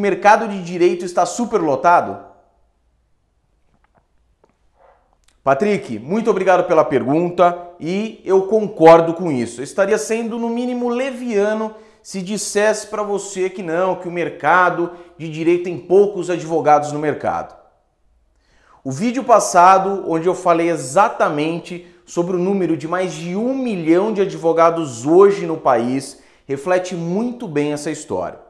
O mercado de direito está superlotado? Patrick, muito obrigado pela pergunta e eu concordo com isso. Eu estaria sendo, no mínimo, leviano se dissesse para você que não, que o mercado de direito tem poucos advogados no mercado. O vídeo passado, onde eu falei exatamente sobre o número de mais de um milhão de advogados hoje no país, reflete muito bem essa história.